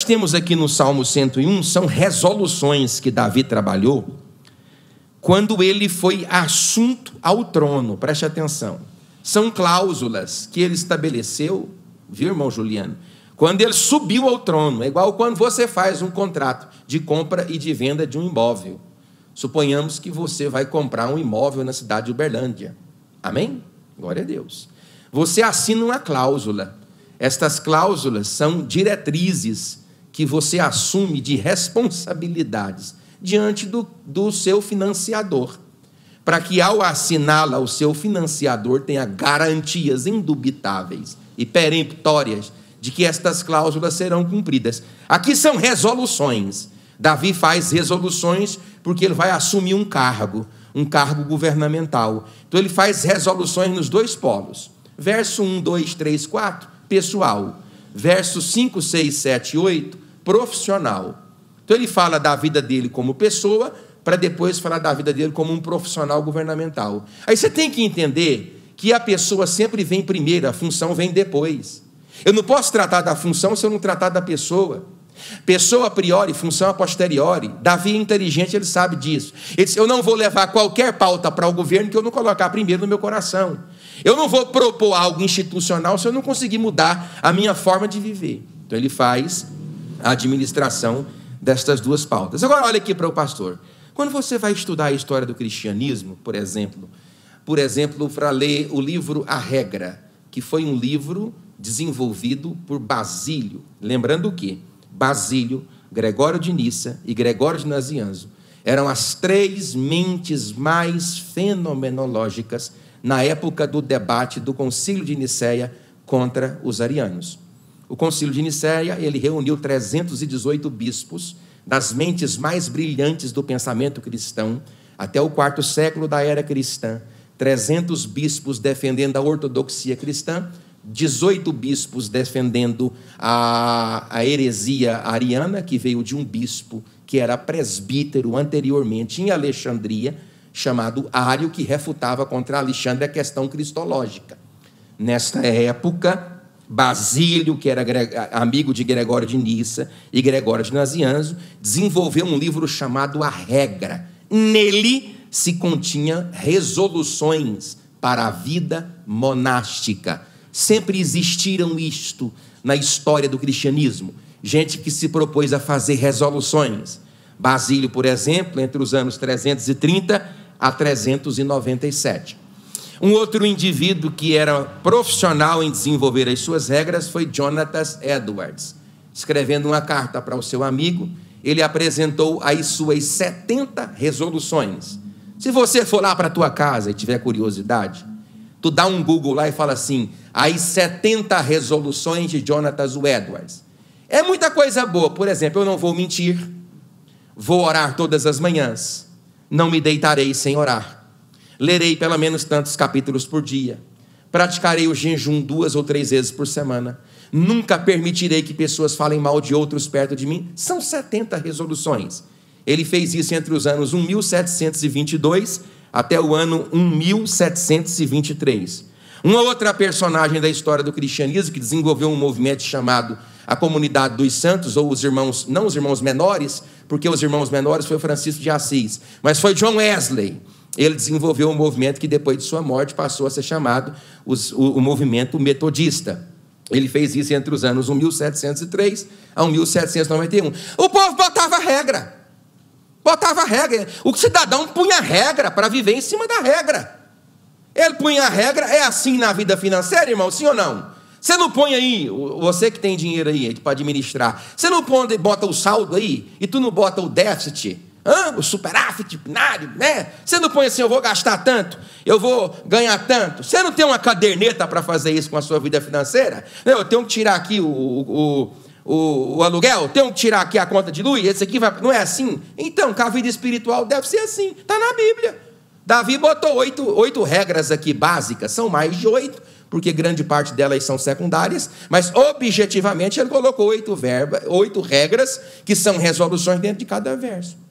Nós temos aqui no Salmo 101 são resoluções que Davi trabalhou quando ele foi assunto ao trono, preste atenção. São cláusulas que ele estabeleceu, viu, irmão Juliano? Quando ele subiu ao trono, é igual quando você faz um contrato de compra e de venda de um imóvel. Suponhamos que você vai comprar um imóvel na cidade de Uberlândia. Amém? Glória a Deus. Você assina uma cláusula. Estas cláusulas são diretrizes que você assume de responsabilidades diante do, do seu financiador, para que ao assiná-la, o seu financiador tenha garantias indubitáveis e peremptórias de que estas cláusulas serão cumpridas. Aqui são resoluções. Davi faz resoluções porque ele vai assumir um cargo, um cargo governamental. Então ele faz resoluções nos dois polos. Verso 1, 2, 3, 4, pessoal. Versos 5, 6, 7 8, profissional. Então ele fala da vida dele como pessoa para depois falar da vida dele como um profissional governamental. Aí você tem que entender que a pessoa sempre vem primeiro, a função vem depois. Eu não posso tratar da função se eu não tratar da pessoa. Pessoa a priori, função a posteriori. Davi é inteligente, ele sabe disso. Ele disse, eu não vou levar qualquer pauta para o governo que eu não colocar primeiro no meu coração. Eu não vou propor algo institucional se eu não conseguir mudar a minha forma de viver. Então ele faz a administração destas duas pautas. Agora, olha aqui para o pastor. Quando você vai estudar a história do cristianismo, por exemplo, por exemplo, para ler o livro A Regra, que foi um livro desenvolvido por Basílio. Lembrando que Basílio, Gregório de Nissa e Gregório de Nazianzo eram as três mentes mais fenomenológicas na época do debate do Concílio de Nicéia contra os arianos. O concílio de Nicéia, ele reuniu 318 bispos, das mentes mais brilhantes do pensamento cristão, até o quarto século da era cristã, 300 bispos defendendo a ortodoxia cristã, 18 bispos defendendo a, a heresia ariana, que veio de um bispo que era presbítero anteriormente em Alexandria, chamado Ário, que refutava contra Alexandre a questão cristológica. Nesta época, Basílio, que era amigo de Gregório de Nissa e Gregório de Nazianzo, desenvolveu um livro chamado A Regra. Nele se continha resoluções para a vida monástica. Sempre existiram isto na história do cristianismo, gente que se propôs a fazer resoluções. Basílio, por exemplo, entre os anos 330 a 397. Um outro indivíduo que era profissional em desenvolver as suas regras foi Jonathan Edwards. Escrevendo uma carta para o seu amigo, ele apresentou as suas 70 resoluções. Se você for lá para a tua casa e tiver curiosidade, tu dá um Google lá e fala assim: as 70 resoluções de Jonathan Edwards. É muita coisa boa. Por exemplo, eu não vou mentir, vou orar todas as manhãs, não me deitarei sem orar Lerei pelo menos tantos capítulos por dia. Praticarei o jejum duas ou três vezes por semana. Nunca permitirei que pessoas falem mal de outros perto de mim. São 70 resoluções. Ele fez isso entre os anos 1722 até o ano 1723. Uma outra personagem da história do cristianismo que desenvolveu um movimento chamado a comunidade dos santos ou os irmãos, não os irmãos menores, porque os irmãos menores foi Francisco de Assis, mas foi John Wesley ele desenvolveu um movimento que depois de sua morte passou a ser chamado os, o, o, movimento metodista. Ele fez isso entre os anos 1703 a 1791. O povo botava regra. Botava regra. O cidadão punha regra para viver em cima da regra. Ele punha a regra, é assim na vida financeira, irmão, sim ou não? Você não põe aí, você que tem dinheiro aí para administrar, você não põe, bota o saldo aí e tu não bota o déficit ambos, superávit, binário, né? Você não põe assim, eu vou gastar tanto, eu vou ganhar tanto. Você não tem uma caderneta para fazer isso com a sua vida financeira? Eu tenho que tirar aqui o, o, o, o aluguel, tenho que tirar aqui a conta de luz, esse aqui vai... Não é assim? Então, com a vida espiritual deve ser assim, está na Bíblia. Davi botou oito, oito regras aqui básicas, são mais de oito, porque grande parte delas são secundárias, mas objetivamente ele colocou oito, verba, oito regras que são resoluções dentro de cada verso.